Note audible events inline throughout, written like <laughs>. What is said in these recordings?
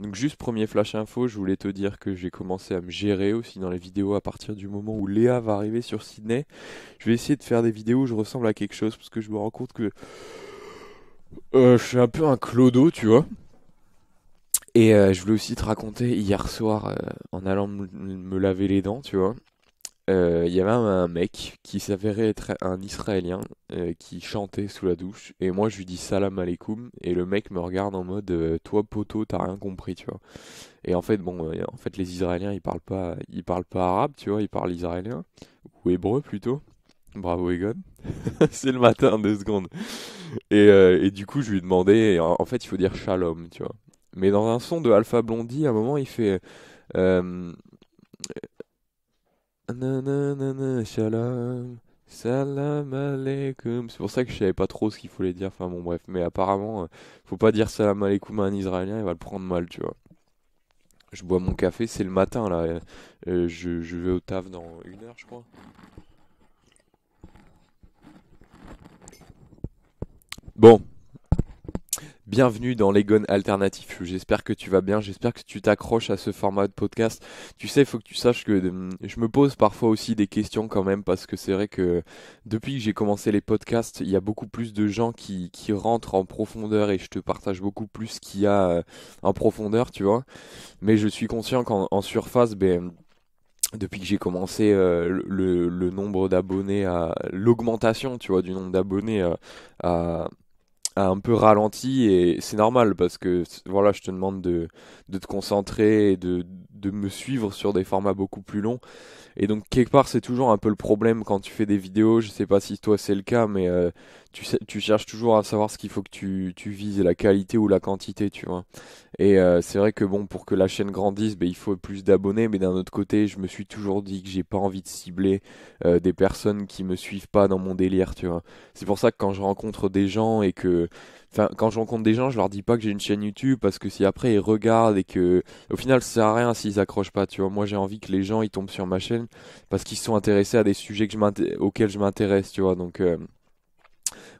Donc juste premier flash info, je voulais te dire que j'ai commencé à me gérer aussi dans les vidéos à partir du moment où Léa va arriver sur Sydney. Je vais essayer de faire des vidéos où je ressemble à quelque chose parce que je me rends compte que euh, je suis un peu un clodo, tu vois. Et euh, je voulais aussi te raconter hier soir euh, en allant me laver les dents, tu vois. Euh, il y avait un, mec qui s'avérait être un Israélien euh, qui chantait sous la douche. Et moi, je lui dis salam alaikum. Et le mec me regarde en mode euh, Toi, poteau, t'as rien compris, tu vois. Et en fait, bon, en fait, les Israéliens, ils parlent pas, ils parlent pas arabe, tu vois, ils parlent israélien. Ou hébreu plutôt. Bravo Egon. <laughs> c'est le matin, deux secondes. Et, et, du coup, je lui demandais, en, en fait, il faut dire shalom, tu vois. Mais dans un son de Alpha Blondie, à un moment, il fait Nanana, shalom. Salam alaikum. C'est pour ça que je savais pas trop ce qu'il fallait dire. Enfin bon, bref. Mais apparemment, euh, faut pas dire salam alaikum à un Israélien, il va le prendre mal, tu vois. Je bois mon café, c'est le matin là. Euh, je vais au taf dans une heure, je crois. Bon, Bienvenue dans les Gones Alternatifs. J'espère que tu vas bien, j'espère que tu t'accroches à ce format de podcast. Tu sais, il faut que tu saches que hum, je me pose parfois aussi des questions quand même, parce que c'est vrai que depuis que j'ai commencé les podcasts, il y a beaucoup plus de gens qui, qui rentrent en profondeur et je te partage beaucoup plus qu'il y a euh, en profondeur, tu vois. Mais je suis conscient qu'en surface, ben depuis que j'ai commencé euh, le, nombre d'abonnés à l'augmentation tu vois du nombre d'abonnés euh, à, un peu ralenti et c'est normal parce que voilà, je te demande de, de te concentrer et de, de, me suivre sur des formats beaucoup plus longs. Et donc quelque part c'est toujours un peu le problème quand tu fais des vidéos, je sais pas si toi c'est le cas, mais euh, tu, cherches toujours à savoir ce qu'il faut que tu, vises, la qualité ou la quantité, tu vois. Et euh, c'est vrai que bon, pour que la chaîne grandisse, ben, il faut plus d'abonnés, mais d'un autre côté, je me suis toujours dit que j'ai pas envie de cibler euh, des personnes qui me suivent pas dans mon délire, tu vois. C'est pour ça que quand je rencontre des gens et que Enfin, quand je rencontre des gens, je leur dis pas que j'ai une chaîne YouTube parce que si après ils regardent et que au final ça sert à rien s'ils accrochent pas, tu vois. Moi, j'ai envie que les gens ils tombent sur ma chaîne parce qu'ils sont intéressés à des sujets auxquels je m'intéresse, tu vois. Donc euh,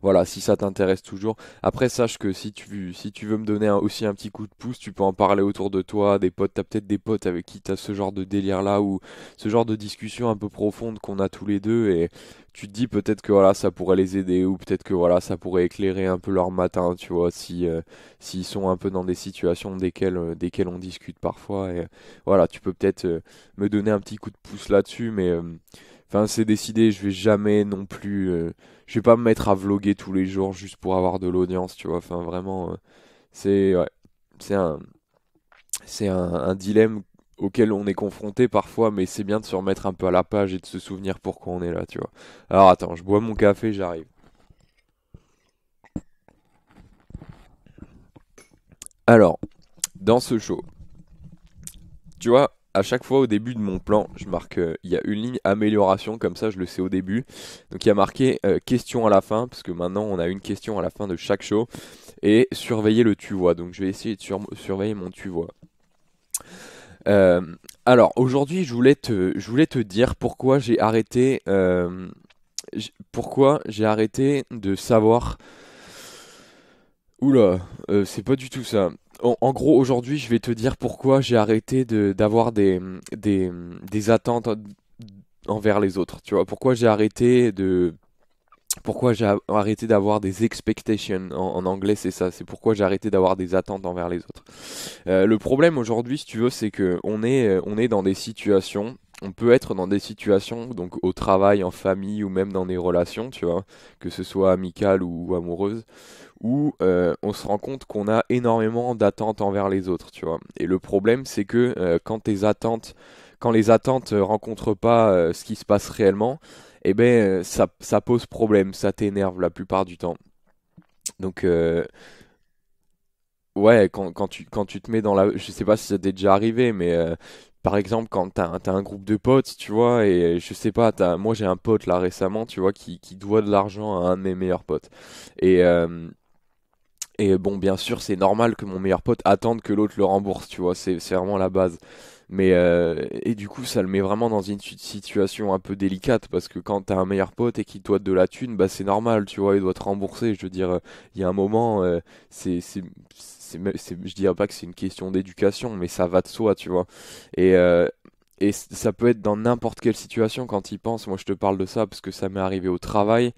voilà, si ça t'intéresse toujours. Après, sache que si tu, si tu veux me donner aussi un petit coup de pouce, tu peux en parler autour de toi, des potes. T'as peut-être des potes avec qui t'as ce genre de délire-là ou ce genre de discussion un peu profonde qu'on a tous les deux et tu te dis peut-être que voilà, ça pourrait les aider ou peut-être que voilà, ça pourrait éclairer un peu leur matin, tu vois, si euh, s'ils sont un peu dans des situations desquelles, euh, desquelles on discute parfois. Et voilà, tu peux peut-être euh, me donner un petit coup de pouce là-dessus, mais enfin, c'est décidé. Je vais jamais non plus je vais pas me mettre à vloguer tous les jours juste pour avoir de l'audience, tu vois. Enfin, vraiment, euh, c'est un, c'est un, dilemme auquel on est confronté parfois, mais c'est bien de se remettre un peu à la page et de se souvenir pourquoi on est là, tu vois. Alors attends, je bois mon café, j'arrive. Alors, dans ce show, tu vois, à chaque fois au début de mon plan, je marque, euh, il y a une ligne amélioration, comme ça je le sais au début. Donc il y a marqué euh, question à la fin, parce que maintenant on a une question à la fin de chaque show. Et surveiller le tu vois. Donc je vais essayer de surveiller mon tu vois. Euh, alors aujourd'hui, je voulais te, je voulais te dire pourquoi j'ai arrêté, pourquoi j'ai arrêté de savoir. Oula, c'est pas du tout ça en, gros, aujourd'hui, je vais te dire pourquoi j'ai arrêté d'avoir des, des, des, attentes envers les autres. Tu vois, pourquoi j'ai arrêté de. Pourquoi j'ai arrêté d'avoir des expectations en, anglais, c'est ça. C'est pourquoi j'ai arrêté d'avoir des attentes envers les autres. Euh, le problème aujourd'hui, si tu veux, c'est que on est, on est dans des situations on peut être dans des situations, donc au travail, en famille ou même dans des relations, tu vois, que ce soit amicale ou amoureuse, où euh, on se rend compte qu'on a énormément d'attentes envers les autres, tu vois. Et le problème, c'est que euh, quand tes attentes, quand les attentes euh, rencontrent pas ce qui se passe réellement, eh ben ça, pose problème, ça t'énerve la plupart du temps. Donc ouais, quand, tu quand tu te mets dans la, je sais pas si ça t'est déjà arrivé, mais par exemple, quand t'as as un groupe de potes, tu vois, et je sais pas, as, moi j'ai un pote là récemment, tu vois, qui, qui doit de l'argent à un de mes meilleurs potes. Et et bon, bien sûr, c'est normal que mon meilleur pote attende que l'autre le rembourse, tu vois, c'est vraiment la base. Mais euh, et du coup, ça le met vraiment dans une situation un peu délicate parce que quand t'as un meilleur pote et qu'il doit de la thune, bah c'est normal, tu vois, il doit te rembourser. Je veux dire, euh, il y a un moment, euh, c'est je dirais pas que c'est une question d'éducation, mais ça va de soi, tu vois. Et euh, et ça peut être dans n'importe quelle situation quand ils pensent... Moi, je te parle de ça parce que ça m'est arrivé au travail.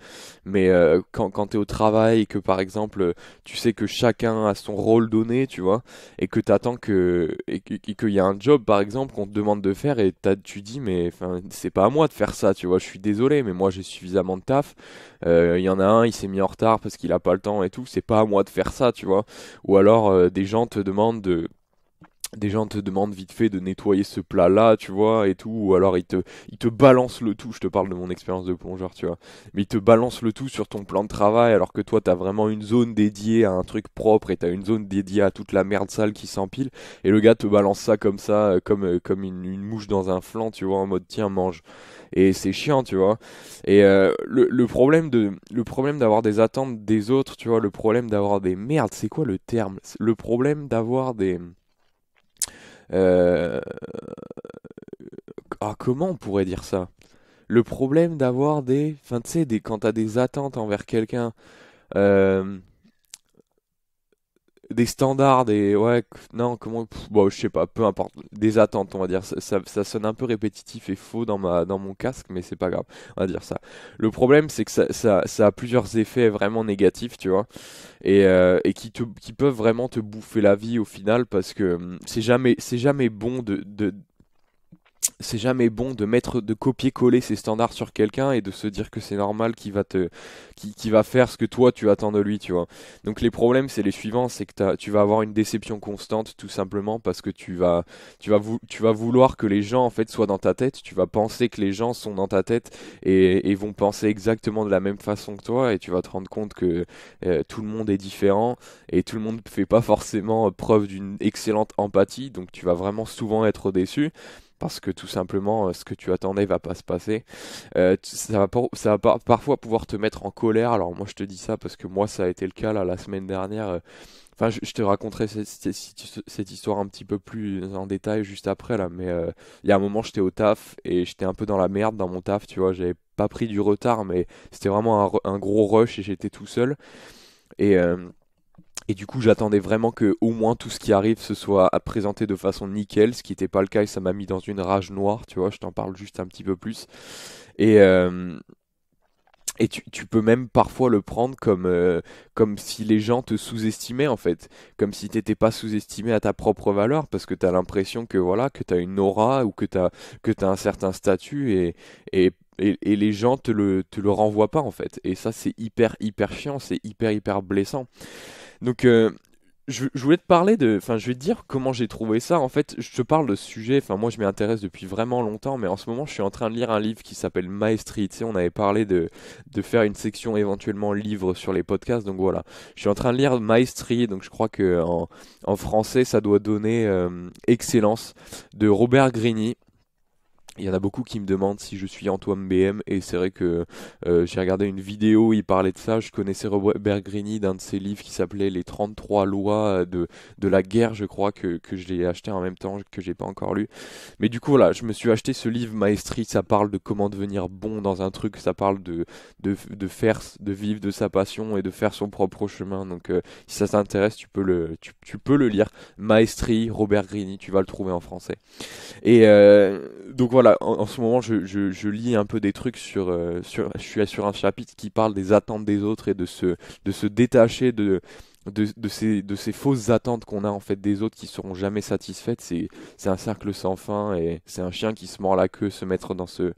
Mais euh, quand, quand tu es au travail et que, par exemple, tu sais que chacun a son rôle donné, tu vois, et que tu attends que, et qu'il y a un job, par exemple, qu'on te demande de faire et tu dis, mais enfin, c'est pas à moi de faire ça, tu vois, je suis désolé, mais moi j'ai suffisamment de taf. Euh, il y en a un, il s'est mis en retard parce qu'il a pas le temps et tout, c'est pas à moi de faire ça, tu vois. Ou alors, euh, des gens te demandent de des gens te demandent vite fait de nettoyer ce plat là, tu vois, et tout, ou alors ils te, ils te balancent le tout, je te parle de mon expérience de plongeur, tu vois, mais ils te balancent le tout sur ton plan de travail, alors que toi t'as vraiment une zone dédiée à un truc propre et t'as une zone dédiée à toute la merde sale qui s'empile, et le gars te balance ça comme ça, euh, comme, euh, comme une, mouche dans un flanc, tu vois, en mode tiens, mange. Et c'est chiant, tu vois. Et euh, le, le problème de, le problème d'avoir des attentes des autres, tu vois, le problème d'avoir des merdes, c'est quoi le terme Le problème d'avoir des euh, ah, comment on pourrait dire ça Le problème d'avoir des. Enfin, tu sais, des... quand t'as des attentes envers quelqu'un. Euh, des standards, des ouais, non, comment, bon, je sais pas, peu importe, des attentes, on va dire. Ça, ça, sonne un peu répétitif et faux dans ma, dans mon casque, mais c'est pas grave, on va dire ça. Le problème, c'est que ça, ça, ça, a plusieurs effets vraiment négatifs, tu vois, et, euh, et qui te, qui peuvent vraiment te bouffer la vie au final parce que hum, c'est jamais, c'est jamais bon de, de c'est jamais bon de mettre de copier-coller ses standards sur quelqu'un et de se dire que c'est normal qu'il va te qui, va faire ce que toi tu attends de lui, tu vois. Donc les problèmes c'est les suivants, c'est que tu vas avoir une déception constante tout simplement parce que tu vas tu vas vouloir que les gens en fait soient dans ta tête, tu vas penser que les gens sont dans ta tête et, vont penser exactement de la même façon que toi et tu vas te rendre compte que euh, tout le monde est différent et tout le monde fait pas forcément preuve d'une excellente empathie, donc tu vas vraiment souvent être déçu parce que tout simplement euh, ce que tu attendais va pas se passer. Euh, ça va, ça va parfois pouvoir te mettre en colère. Alors moi je te dis ça parce que moi ça a été le cas là la semaine dernière. Euh. Enfin je, te raconterai cette, histoire un petit peu plus en détail juste après là, mais il y a un moment j'étais au taf et j'étais un peu dans la merde dans mon taf, tu vois, j'avais pas pris du retard mais c'était vraiment un, gros rush et j'étais tout seul et et du coup, j'attendais vraiment que au moins tout ce qui arrive se soit présenté de façon nickel, ce qui n'était pas le cas et ça m'a mis dans une rage noire, tu vois, je t'en parle juste un petit peu plus. Et, euh, et tu, peux même parfois le prendre comme, euh, comme si les gens te sous-estimaient en fait, comme si t'étais pas sous-estimé à ta propre valeur parce que tu as l'impression que voilà, que tu as une aura ou que tu as, que as un certain statut et, et les gens te le, te le renvoient pas en fait. Et ça c'est hyper hyper chiant, c'est hyper hyper blessant. Donc, euh, je, voulais te parler de. Enfin, je vais te dire comment j'ai trouvé ça. En fait, je te parle de ce sujet. Enfin, moi, je m'y intéresse depuis vraiment longtemps, mais en ce moment, je suis en train de lire un livre qui s'appelle Maestri. Tu sais, on avait parlé de, de faire une section éventuellement livre sur les podcasts. Donc voilà. Je suis en train de lire Maestri. Donc, je crois que en, en français, ça doit donner euh, Excellence de Robert Grigny il y en a beaucoup qui me demandent si je suis Antoine BM et c'est vrai que euh, j'ai regardé une vidéo où il parlait de ça, je connaissais Robert Grini d'un de ses livres qui s'appelait Les 33 lois euh, de, la guerre je crois que, que je l'ai acheté en même temps que j'ai pas encore lu. Mais du coup voilà, je me suis acheté ce livre Maestri, ça parle de comment devenir bon dans un truc, ça parle de, de, faire, de vivre de sa passion et de faire son propre chemin. Donc euh, si ça t'intéresse, tu peux le, tu, peux le lire. Maestri, Robert Grini. tu vas le trouver en français. Et donc voilà bah, en, ce moment, je, lis un peu des trucs sur, euh, sur. Je suis sur un chapitre qui parle des attentes des autres et de se, de se détacher de. De, ces, de ces fausses attentes qu'on a en fait des autres qui seront jamais satisfaites, c'est, un cercle sans fin et c'est un chien qui se mord la queue, se mettre dans ce,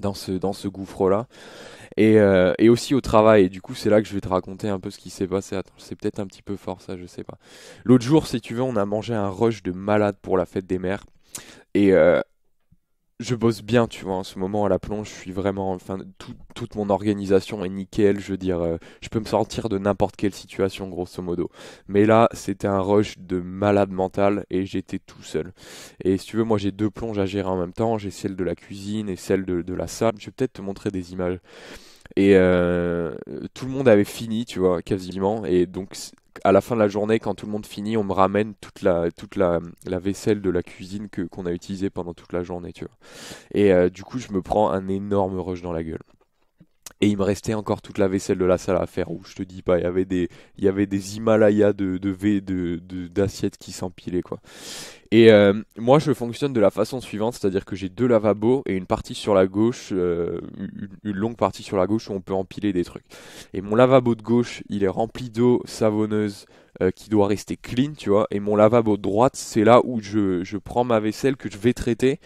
dans ce, dans ce gouffre-là. Et, euh, aussi au travail, et du coup c'est là que je vais te raconter un peu ce qui s'est passé. c'est peut-être un petit peu fort ça, je sais pas. L'autre jour, si tu veux, on a mangé un rush de malade pour la fête des mères. Et, euh, je bosse bien, tu vois, en ce moment à la plonge, je suis vraiment, enfin, toute mon organisation est nickel, je veux dire, euh, je peux me sortir de n'importe quelle situation, grosso modo. Mais là, c'était un rush de malade mental et j'étais tout seul. Et si tu veux, moi j'ai deux plonges à gérer en même temps, j'ai celle de la cuisine et celle de, de la salle, je vais peut-être te montrer des images. Et euh, tout le monde avait fini, tu vois, quasiment. Et donc à la fin de la journée, quand tout le monde finit, on me ramène toute la, toute la, vaisselle de la cuisine que, qu'on a utilisée pendant toute la journée, tu Et euh, du coup, je me prends un énorme rush dans la gueule. Et il me restait encore toute la vaisselle de la salle à faire, où je te dis pas, il y avait des, il y avait des Himalayas de, de, de, d'assiettes qui s'empilaient, quoi. Et euh, moi, je fonctionne de la façon suivante, c'est-à-dire que j'ai deux lavabos et une partie sur la gauche, euh, une, longue partie sur la gauche où on peut empiler des trucs. Et mon lavabo de gauche, il est rempli d'eau savonneuse euh, qui doit rester clean, tu vois. Et mon lavabo de droite, c'est là où je, je prends ma vaisselle que je vais traiter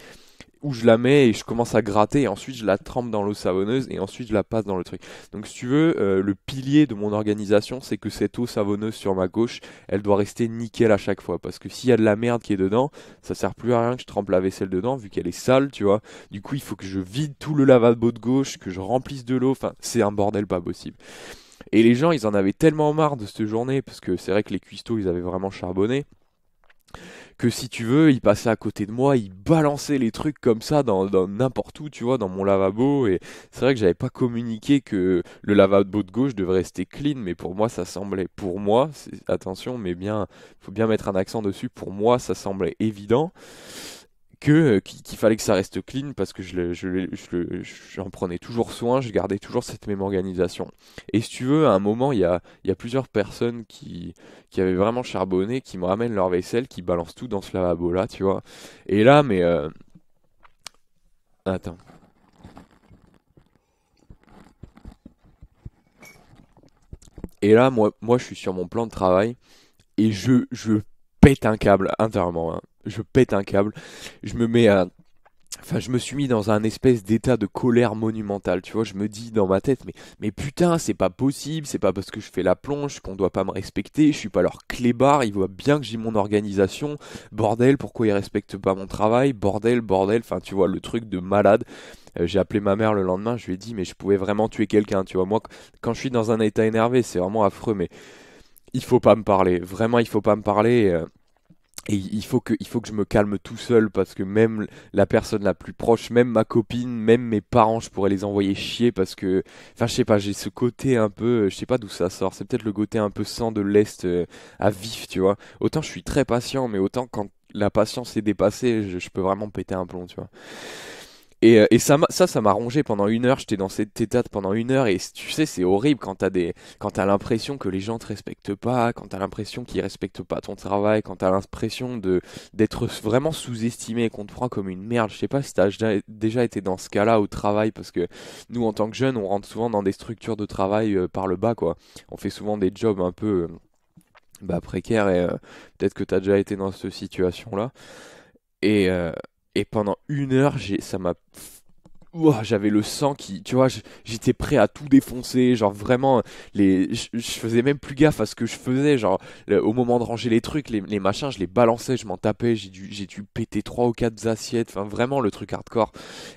où je la mets et je commence à gratter et ensuite je la trempe dans l'eau savonneuse et ensuite je la passe dans le truc. Donc si tu veux, euh, le pilier de mon organisation, c'est que cette eau savonneuse sur ma gauche, elle doit rester nickel à chaque fois parce que s'il y a de la merde qui est dedans, ça sert plus à rien que je trempe la vaisselle dedans vu qu'elle est sale, tu vois. Du coup, il faut que je vide tout le lavabo de gauche, que je remplisse de l'eau, enfin, c'est un bordel pas possible. Et les gens, ils en avaient tellement marre de cette journée parce que c'est vrai que les cuistots, ils avaient vraiment charbonné que si tu veux, il passait à côté de moi, il balançait les trucs comme ça dans n'importe où, tu vois, dans mon lavabo. Et c'est vrai que j'avais pas communiqué que le lavabo de gauche devait rester clean, mais pour moi, ça semblait, pour moi, attention, mais bien, faut bien mettre un accent dessus, pour moi, ça semblait évident que euh, qu'il fallait que ça reste clean parce que je j'en je, prenais toujours soin, je gardais toujours cette même organisation. Et si tu veux, à un moment, il y a, plusieurs personnes qui, qui avaient vraiment charbonné, qui me ramènent leur vaisselle, qui balancent tout dans ce lavabo là, tu vois. Et là, mais euh, attends. Et là, moi, moi, je suis sur mon plan de travail et je, je pète un câble intérieurement. Hein je pète un câble, je me mets à... Enfin, je me suis mis dans un espèce d'état de colère monumentale, tu vois. Je me dis dans ma tête, mais, mais putain, c'est pas possible, c'est pas parce que je fais la plonge qu'on doit pas me respecter, je suis pas leur clébard, ils voient bien que j'ai mon organisation, bordel, pourquoi ils respectent pas mon travail, bordel, bordel, enfin, tu vois, le truc de malade. Euh, j'ai appelé ma mère le lendemain, je lui ai dit, mais je pouvais vraiment tuer quelqu'un, tu vois. Moi, quand je suis dans un état énervé, c'est vraiment affreux, mais il faut pas me parler, vraiment, il faut pas me parler. Euh, et il faut que il faut que je me calme tout seul parce que même la personne la plus proche, même ma copine, même mes parents, je pourrais les envoyer chier parce que enfin je sais pas, j'ai ce côté un peu euh, je sais pas d'où ça sort, c'est peut-être le côté un peu sang de l'est euh, à vif, tu vois. Autant je suis très patient mais autant quand la patience est dépassée, je, je peux vraiment péter un plomb, tu vois. Et, euh, ça, ça, m'a rongé pendant une heure. J'étais dans cette état pendant une heure. Et tu sais, c'est horrible quand t'as des, quand t'as l'impression que les gens te respectent pas, quand t'as l'impression qu'ils respectent pas ton travail, quand t'as l'impression de d'être vraiment sous-estimé et qu'on te prend comme une merde. Je sais pas si t'as déjà été dans ce cas-là au travail, parce que nous, en tant que jeunes, on rentre souvent dans des structures de travail euh, par le bas, quoi. On fait souvent des jobs un peu euh, bah, précaires et peut-être que t'as déjà été dans cette situation-là. Et, euh, et pendant une heure, j'ai, ça m'a Ouah j'avais le sang qui, tu vois, j'étais prêt à tout défoncer, genre vraiment, les, je, faisais même plus gaffe à ce que je faisais, genre au moment de ranger les trucs, les, machins, je les balançais, je m'en tapais, j'ai dû, j'ai dû péter trois ou quatre assiettes, enfin vraiment le truc hardcore.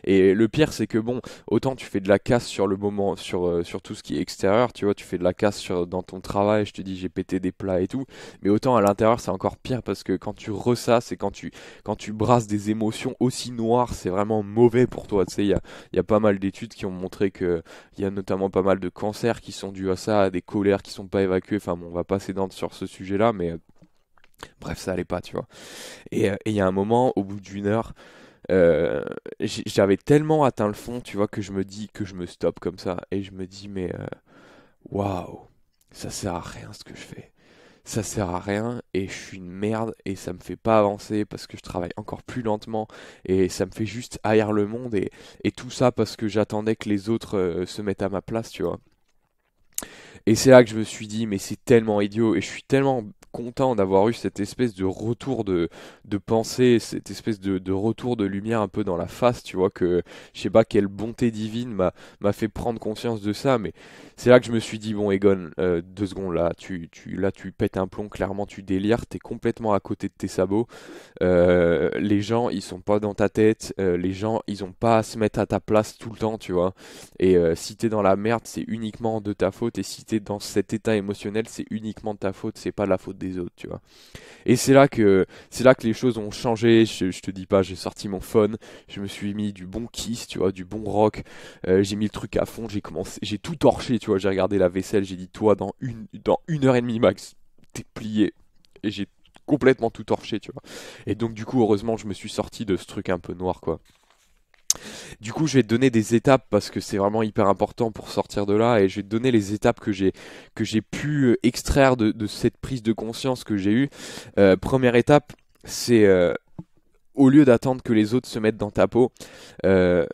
Et le pire, c'est que bon, autant tu fais de la casse sur le moment, sur, euh, sur tout ce qui est extérieur, tu vois, tu fais de la casse sur, dans ton travail, je te dis j'ai pété des plats et tout, mais autant à l'intérieur c'est encore pire parce que quand tu ressasses et quand tu, quand tu brasses des émotions aussi noires, c'est vraiment mauvais pour toi, tu sais, il y a pas mal d'études qui ont montré qu'il y a notamment pas mal de cancers qui sont dus à ça, à des colères qui sont pas évacuées. Enfin, bon, on va pas s'étendre sur ce sujet-là, mais euh, bref, ça allait pas, tu vois. Euh, et il y a un moment, au bout d'une heure, euh, j'avais tellement atteint le fond, tu vois, que je me dis que je me stoppe comme ça et je me dis mais waouh, wow, ça sert à rien ce que je fais ça sert à rien et je suis une merde et ça me fait pas avancer parce que je travaille encore plus lentement et ça me fait juste haïr le monde et, tout ça parce que j'attendais que les autres euh, se mettent à ma place, tu vois. Et c'est là que je me suis dit, mais c'est tellement idiot, et je suis tellement content d'avoir eu cette espèce de retour de, de pensée, cette espèce de, retour de lumière un peu dans la face, tu vois, que je sais pas quelle bonté divine m'a fait prendre conscience de ça, mais c'est là que je me suis dit, bon Egon, euh, deux secondes là, tu, là tu pètes un plomb, clairement tu délires, t'es complètement à côté de tes sabots, euh, les gens ils sont pas dans ta tête, euh, les gens ils ont pas à se mettre à ta place tout le temps, tu vois, et si t'es dans la merde c'est uniquement de ta faute, et si t'es dans cet état émotionnel, c'est uniquement de ta faute, c'est pas la faute des autres, tu vois. Et c'est là que c'est là que les choses ont changé. Je, te dis pas, j'ai sorti mon phone, je me suis mis du bon kiss, tu vois, du bon rock. Euh, j'ai mis le truc à fond, j'ai commencé, j'ai tout torché, tu vois. J'ai regardé la vaisselle, j'ai dit toi dans une dans une heure et demie max, t'es plié. Et j'ai complètement tout torché, tu vois. Et donc du coup, heureusement, je me suis sorti de ce truc un peu noir, quoi. Du coup, je vais te donner des étapes parce que c'est vraiment hyper important pour sortir de là et je vais te donner les étapes que j'ai que j'ai pu euh, extraire de, cette prise de conscience que j'ai eue. Euh, première étape, c'est euh, au lieu d'attendre que les autres se mettent dans ta peau,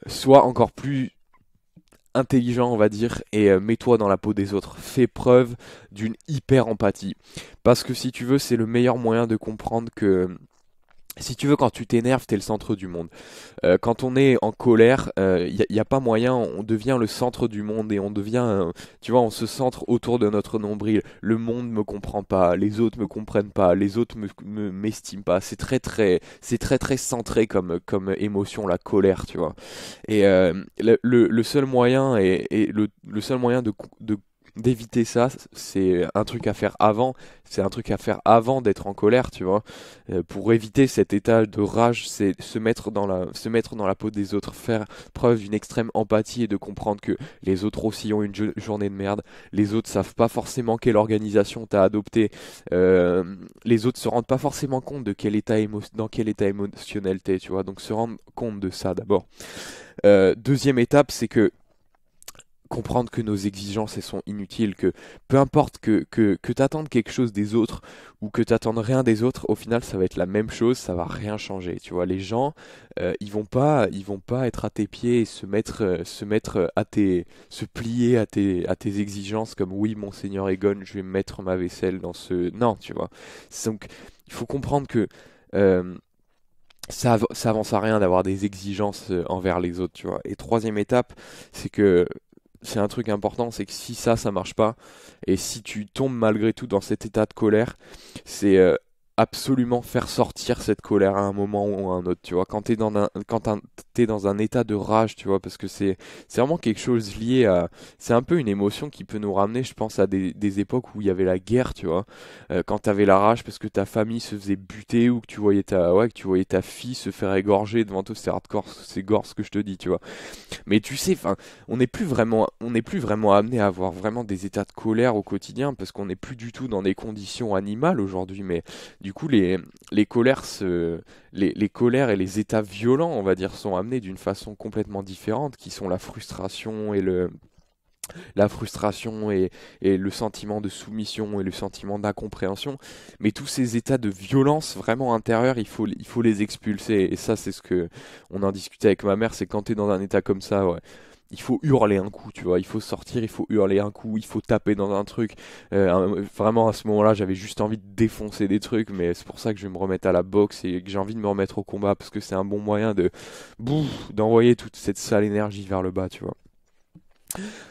sois encore plus intelligent, on va dire, et mets-toi dans la peau des autres. Fais preuve d'une hyper empathie. Parce que si tu veux, c'est le meilleur moyen de comprendre que si tu veux, quand tu t'énerves, t'es le centre du monde. Euh, quand on est en colère, il euh, n'y a, pas moyen, on devient le centre du monde et on devient, tu vois, on se centre autour de notre nombril. Le monde me comprend pas, les autres me comprennent pas, les autres me m'estiment pas. C'est très très, c'est très très centré comme comme émotion la colère, tu vois. Et euh, le, seul moyen est le, seul moyen de d'éviter ça, c'est un truc à faire avant, c'est un truc à faire avant d'être en colère, tu vois. Euh, pour éviter cet état de rage, c'est se mettre dans la se mettre dans la peau des autres, faire preuve d'une extrême empathie et de comprendre que les autres aussi ont une journée de merde, les autres savent pas forcément quelle organisation t'as adopté, euh, les autres se rendent pas forcément compte de quel état dans quel état émotionnel t'es, tu vois. Donc se rendre compte de ça d'abord. Euh, deuxième étape, c'est que comprendre que nos exigences elles sont inutiles, que peu importe que, que, que t'attendes quelque chose des autres ou que tu t'attendes rien des autres, au final ça va être la même chose, ça va rien changer. Tu vois, les gens, euh, ils vont pas, ils vont pas être à tes pieds et se mettre, euh, se mettre à tes, se plier à tes, à tes exigences comme oui, monseigneur Egon, je vais mettre ma vaisselle dans ce, non, tu vois. Donc, il faut comprendre que euh, ça, ça, avance à rien d'avoir des exigences envers les autres, tu vois. Et troisième étape, c'est que c'est un truc important, c'est que si ça, ça marche pas, et si tu tombes malgré tout dans cet état de colère, c'est euh, absolument faire sortir cette colère à un moment ou à un autre, tu vois. Quand t'es dans un, dans un état de rage, tu vois, parce que c'est, vraiment quelque chose lié à, c'est un peu une émotion qui peut nous ramener, je pense, à des, époques où il y avait la guerre, tu vois. Euh, quand t'avais la rage parce que ta famille se faisait buter ou que tu voyais ta, ouais, que tu voyais ta fille se faire égorger devant toi, c'est hardcore, c'est gore ce que je te dis, tu vois. Mais tu sais, enfin, on n'est plus vraiment, on n'est plus vraiment amené à avoir vraiment des états de colère au quotidien parce qu'on n'est plus du tout dans des conditions animales aujourd'hui, mais du coup, les, les, colères se, les, les, colères et les états violents, on va dire, sont amenés d'une façon complètement différente, qui sont la frustration et le la frustration et, et le sentiment de soumission et le sentiment d'incompréhension. Mais tous ces états de violence vraiment intérieurs, il faut, il faut les expulser. Et ça, c'est ce que on en discutait avec ma mère, c'est quand tu es dans un état comme ça, ouais il faut hurler un coup, tu vois. Il faut sortir, il faut hurler un coup, il faut taper dans un truc. Euh, vraiment, à ce moment-là, j'avais juste envie de défoncer des trucs, mais c'est pour ça que je vais me remettre à la boxe et que j'ai envie de me remettre au combat parce que c'est un bon moyen de bouf, d'envoyer toute cette sale énergie vers le bas, tu vois.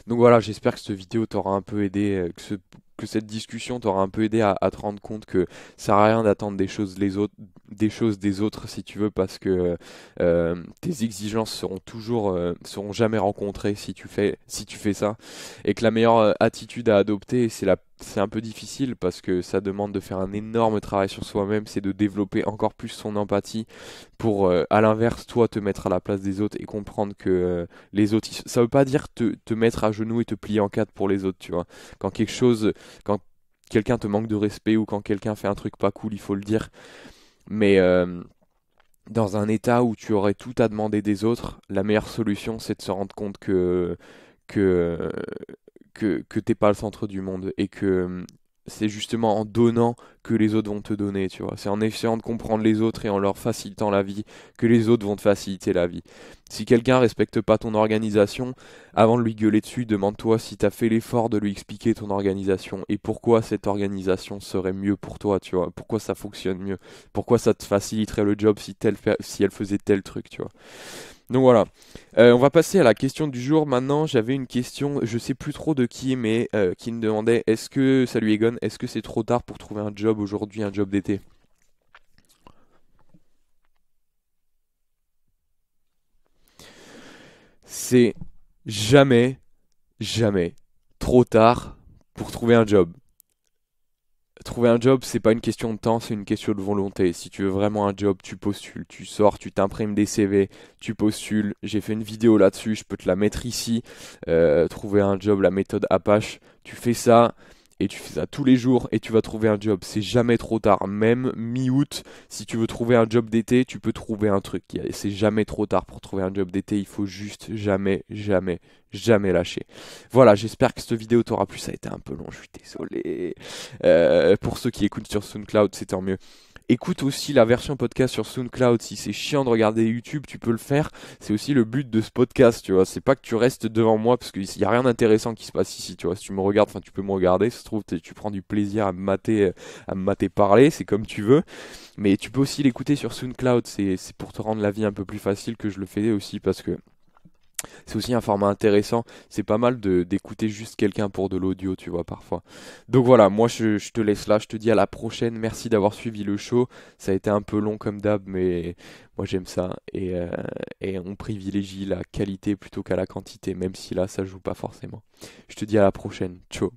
Donc voilà, j'espère que cette vidéo t'aura un peu aidé, euh, que ce que cette discussion t'aura un peu aidé à, te rendre compte que ça sert à rien d'attendre des choses les autres, des choses des autres si tu veux, parce que euh, tes exigences seront toujours, euh, seront jamais rencontrées si tu fais, si tu fais ça, et que la meilleure euh, attitude à adopter, c'est la c'est un peu difficile parce que ça demande de faire un énorme travail sur soi-même, c'est de développer encore plus son empathie pour, à l'inverse, toi te mettre à la place des autres et comprendre que les autres, ça veut pas dire te, mettre à genoux et te plier en quatre pour les autres, tu vois. Quand quelque chose quand quelqu'un te manque de respect ou quand quelqu'un fait un truc pas cool, il faut le dire. Mais euh, dans un état où tu aurais tout à demander des autres, la meilleure solution c'est de se rendre compte que que que, que t'es pas le centre du monde et que c'est justement en donnant que les autres vont te donner, tu vois. C'est en essayant de comprendre les autres et en leur facilitant la vie que les autres vont te faciliter la vie. Si quelqu'un respecte pas ton organisation, avant de lui gueuler dessus, demande-toi si t'as fait l'effort de lui expliquer ton organisation et pourquoi cette organisation serait mieux pour toi, tu vois. Pourquoi ça fonctionne mieux, pourquoi ça te faciliterait le job si, telle, si elle faisait tel truc, tu vois. Donc voilà. Euh, on va passer à la question du jour maintenant. J'avais une question, je sais plus trop de qui, mais euh, qui me demandait est-ce que, salut Egon, est-ce que c'est trop tard pour trouver un job aujourd'hui, un job d'été C'est jamais, jamais trop tard pour trouver un job trouver un job, c'est pas une question de temps, c'est une question de volonté. Si tu veux vraiment un job, tu postules, tu sors, tu t'imprimes des CV, tu postules. J'ai fait une vidéo là-dessus, je peux te la mettre ici. Euh, trouver un job, la méthode Apache, tu fais ça et tu fais ça tous les jours et tu vas trouver un job. C'est jamais trop tard. Même mi-août, si tu veux trouver un job d'été, tu peux trouver un truc. C'est jamais trop tard pour trouver un job d'été. Il faut juste jamais, jamais, jamais lâcher. Voilà, j'espère que cette vidéo t'aura plu. Ça a été un peu long, je suis désolé. Euh, pour ceux qui écoutent sur SoundCloud, c'est tant mieux écoute aussi la version podcast sur SoundCloud. Si c'est chiant de regarder YouTube, tu peux le faire. C'est aussi le but de ce podcast, tu vois. C'est pas que tu restes devant moi parce qu'il n'y a rien d'intéressant qui se passe ici, tu vois. Si tu me regardes, enfin, tu peux me regarder. Si se trouve, tu prends du plaisir à me mater, à me mater parler. C'est comme tu veux. Mais tu peux aussi l'écouter sur SoundCloud. C'est pour te rendre la vie un peu plus facile que je le fais aussi parce que c'est aussi un format intéressant. C'est pas mal d'écouter juste quelqu'un pour de l'audio, tu vois, parfois. Donc voilà, moi je, je, te laisse là. Je te dis à la prochaine. Merci d'avoir suivi le show. Ça a été un peu long comme d'hab, mais moi j'aime ça. Et, euh, et on privilégie la qualité plutôt qu'à la quantité, même si là ça joue pas forcément. Je te dis à la prochaine. Ciao.